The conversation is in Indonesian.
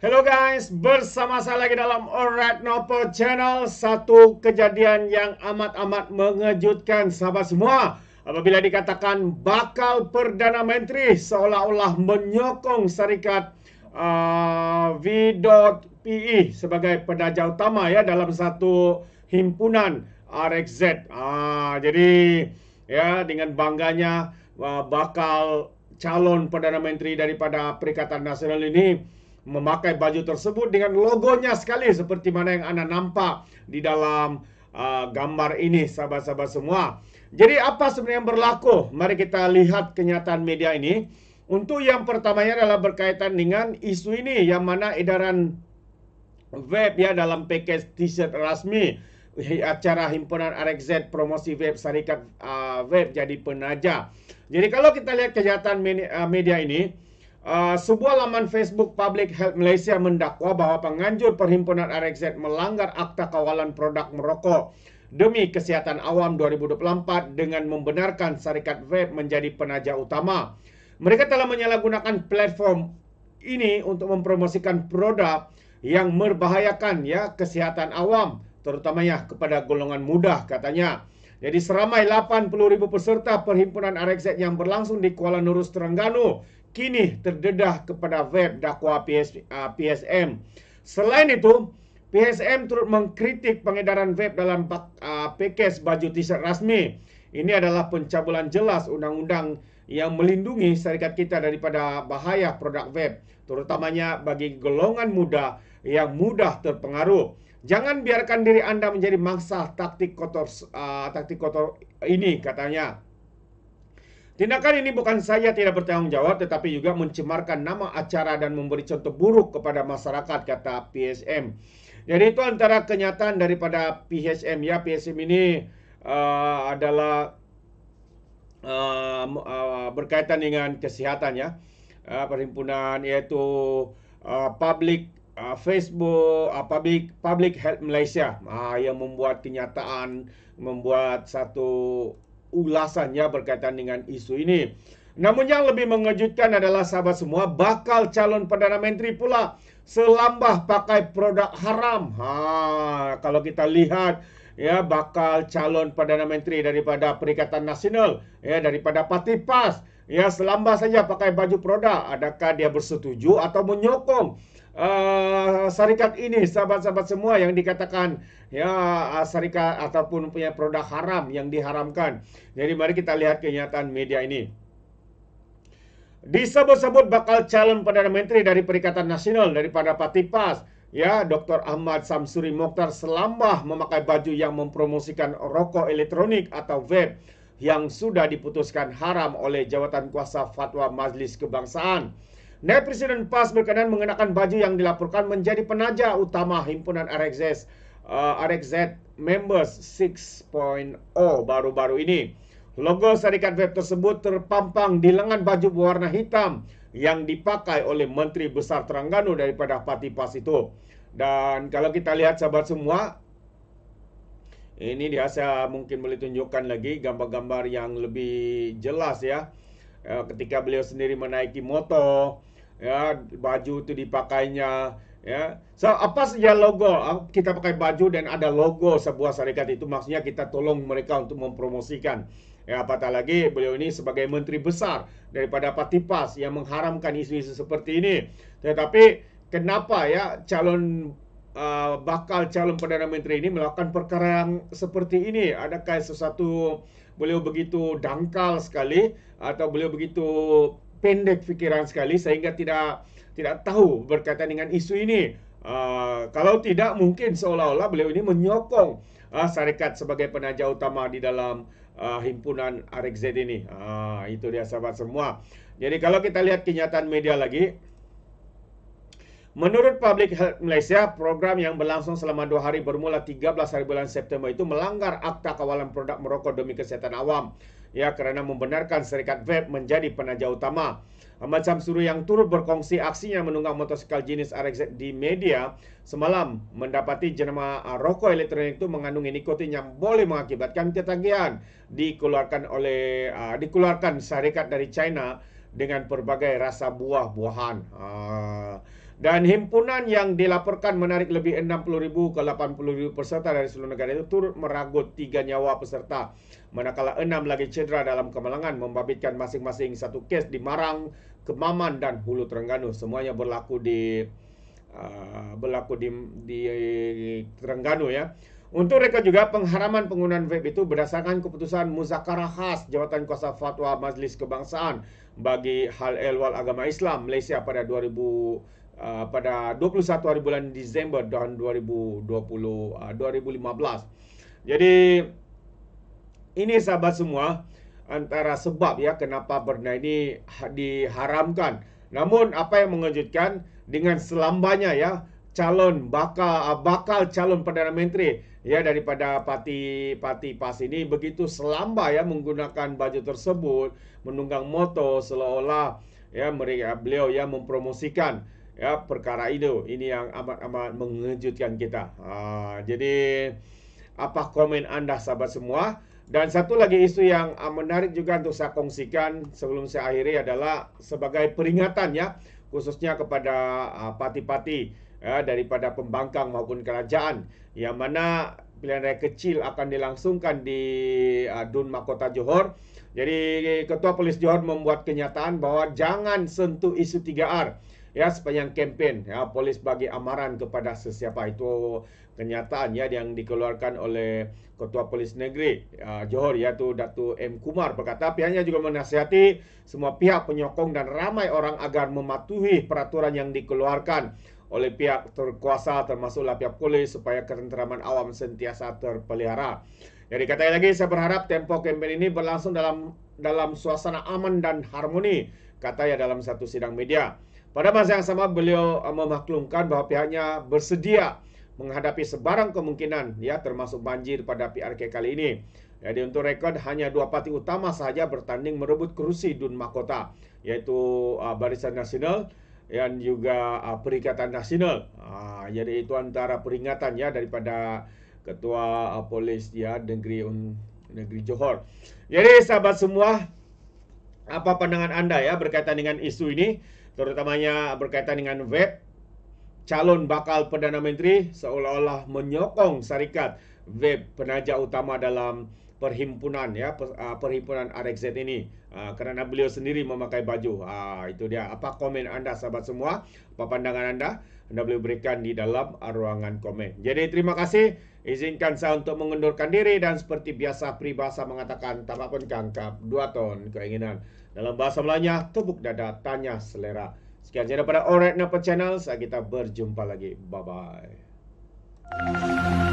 Hello guys, bersama saya lagi dalam Alright Nopo Channel Satu kejadian yang amat-amat mengejutkan sahabat semua Apabila dikatakan bakal Perdana Menteri seolah-olah menyokong syarikat uh, V.PE sebagai pedaja utama ya dalam satu himpunan RXZ ah, Jadi ya dengan bangganya uh, bakal calon Perdana Menteri daripada Perikatan Nasional ini memakai baju tersebut dengan logonya sekali seperti mana yang Anda nampak di dalam uh, gambar ini sahabat-sahabat semua. Jadi apa sebenarnya yang berlaku? Mari kita lihat kenyataan media ini. Untuk yang pertamanya adalah berkaitan dengan isu ini yang mana edaran web ya dalam paket t-shirt resmi acara himpunan RXZ promosi web syarikat uh, web jadi penaja. Jadi kalau kita lihat kenyataan uh, media ini Eh, sebuah laman Facebook Public Health Malaysia mendakwa bahwa penganjur perhimpunan RXZ melanggar Akta Kawalan Produk Merokok demi Kesehatan Awam 2024 dengan membenarkan Syarikat Vape menjadi penaja utama. Mereka telah menyalahgunakan platform ini untuk mempromosikan produk yang merbahayakan ya kesehatan awam, terutamanya kepada golongan muda katanya. Jadi seramai 80,000 peserta perhimpunan RXZ yang berlangsung di Kuala Nurus, Terengganu kini terdedah kepada VET dakwa PS, uh, PSM. Selain itu, PSM turut mengkritik pengedaran vape dalam uh, pekes baju t-shirt rasmi. Ini adalah pencabulan jelas undang-undang yang melindungi syarikat kita daripada bahaya produk vape, terutamanya bagi golongan muda yang mudah terpengaruh. Jangan biarkan diri Anda menjadi mangsa taktik kotor uh, taktik kotor ini katanya. Tindakan ini bukan saya tidak bertanggung jawab, tetapi juga mencemarkan nama acara dan memberi contoh buruk kepada masyarakat, kata PSM. Jadi itu antara kenyataan daripada PSM ya. PSM ini uh, adalah uh, uh, berkaitan dengan kesehatan ya. Uh, perhimpunan yaitu uh, Public Facebook Public Public Health Malaysia uh, yang membuat kenyataan membuat satu ulasannya berkaitan dengan isu ini. Namun yang lebih mengejutkan adalah sahabat semua bakal calon Perdana Menteri pula selambah pakai produk haram. Ha, kalau kita lihat ya bakal calon Perdana Menteri daripada Perikatan Nasional ya daripada Parti PAS ya selamba saja pakai baju produk. adakah dia bersetuju atau menyokong uh, syarikat ini, sahabat-sahabat semua yang dikatakan ya eh, syarikat ataupun punya produk haram yang diharamkan. Jadi mari kita lihat kenyataan media ini. Disebut-sebut bakal calon Perdana Menteri dari Perikatan Nasional daripada Pas ya Dr. Ahmad Samsuri Mokhtar Selambah memakai baju yang mempromosikan rokok elektronik atau vape yang sudah diputuskan haram oleh jawatan kuasa fatwa Majlis Kebangsaan. Naib Presiden PAS berkenan mengenakan baju yang dilaporkan menjadi penaja utama himpunan RXZ, uh, eh, RXZ Members 6.0 baru-baru ini. Logo Serikat Web tersebut terpampang di lengan baju berwarna hitam yang dipakai oleh Menteri Besar Terengganu daripada Parti PAS itu. Dan kalau kita lihat sahabat semua, ini dia saya mungkin boleh tunjukkan lagi gambar-gambar yang lebih jelas ya. ya ketika beliau sendiri menaiki motor, ya baju itu dipakainya ya. So apa saja logo? Kita pakai baju dan ada logo sebuah syarikat itu maksudnya kita tolong mereka untuk mempromosikan. Ya, apatah lagi beliau ini sebagai menteri besar daripada Patipas yang mengharamkan isu-isu seperti ini. Tetapi kenapa ya calon Uh, bakal calon Perdana Menteri ini melakukan perkara yang seperti ini? Adakah sesuatu beliau begitu dangkal sekali atau beliau begitu pendek fikiran sekali sehingga tidak tidak tahu berkaitan dengan isu ini? Uh, kalau tidak mungkin seolah-olah beliau ini menyokong uh, syarikat sebagai penaja utama di dalam uh, himpunan RXZ ini. Uh, itu dia sahabat semua. Jadi kalau kita lihat kenyataan media lagi, Menurut Public Health Malaysia, program yang berlangsung selama dua hari bermula 13 hari bulan September itu melanggar Akta Kawalan Produk Merokok Demi Kesihatan Awam ya kerana membenarkan Serikat Vape menjadi penaja utama. Macam suruh yang turut berkongsi aksinya menunggang motosikal jenis RX di media semalam mendapati jenama rokok elektronik itu mengandungi nikotin yang boleh mengakibatkan ketagihan dikeluarkan oleh uh, dikeluarkan syarikat dari China dengan berbagai rasa buah-buahan. Uh, Dan himpunan yang dilaporkan menarik lebih 60,000 ke 80,000 peserta dari seluruh negara itu turut meragut tiga nyawa peserta. Manakala enam lagi cedera dalam kemalangan membabitkan masing-masing satu kes di Marang, Kemaman dan Hulu Terengganu. Semuanya berlaku di uh, berlaku di, di Terengganu ya. Untuk mereka juga pengharaman penggunaan vape itu berdasarkan keputusan muzakarah khas Jabatan Kuasa Fatwa majlis Kebangsaan bagi hal ehwal agama Islam Malaysia pada 2000 uh, pada 21 hari bulan Disember tahun 2020 uh, 2015. Jadi ini sahabat semua antara sebab ya kenapa Brunei ini ha- diharamkan. Namun apa yang mengejutkan dengan selambanya ya calon bakal uh, bakal calon perdana menteri ya daripada parti parti PAS ini begitu selamba ya menggunakan baju tersebut menunggang motor seolah-olah ya mereka beliau ya mempromosikan ya perkara itu ini yang amat-amat mengejutkan kita. Ha, jadi apa komen anda sahabat semua? Dan satu lagi isu yang ah, menarik juga untuk saya kongsikan sebelum saya akhiri adalah sebagai peringatan ya khususnya kepada ah, pati uh, ya, daripada pembangkang maupun kerajaan yang mana pilihan raya kecil akan dilangsungkan di uh, Dun Makota Johor. Jadi Ketua Polis Johor membuat kenyataan bahwa jangan sentuh isu 3R ya sepanjang kempen ya polis bagi amaran kepada sesiapa itu kenyataan ya yang dikeluarkan oleh Ketua Polis Negeri uh, Johor yaitu Datu M Kumar berkata pihaknya juga menasihati semua pihak penyokong dan ramai orang agar mematuhi peraturan yang dikeluarkan oleh pihak terkuasa termasuklah pihak polis supaya ketenteraman awam sentiasa terpelihara. Jadi kata lagi saya berharap tempo kampanye ini berlangsung dalam dalam suasana aman dan harmoni kata katanya dalam satu sidang media. Pada masa yang sama beliau eh, memaklumkan bahwa pihaknya bersedia menghadapi sebarang kemungkinan ya termasuk banjir pada PRK kali ini. Jadi untuk rekod hanya dua parti utama saja bertanding merebut kerusi Dun Mahkota yaitu uh, Barisan Nasional dan juga uh, Perikatan Nasional. Uh, jadi itu antara peringatan ya daripada Ketua uh, Polis ya negeri un, negeri Johor. Jadi sahabat semua apa pandangan Anda ya berkaitan dengan isu ini? terutamanya berkaitan dengan vape. calon bakal Perdana Menteri seolah-olah menyokong syarikat vape penaja utama dalam perhimpunan ya ah, perhimpunan RXZ ini uh, kerana beliau sendiri memakai baju. Ah, itu dia. Apa komen anda sahabat semua? Apa pandangan anda? Anda boleh berikan di dalam ruangan komen. Jadi terima kasih. Izinkan saya untuk mengundurkan diri dan seperti biasa peribahasa mengatakan tak pun kangkap dua ton keinginan. Dalam bahasa Melayu tepuk dada tanya selera. Sekian saja pada Oren Napa Channel. Saya kita berjumpa lagi. Bye bye.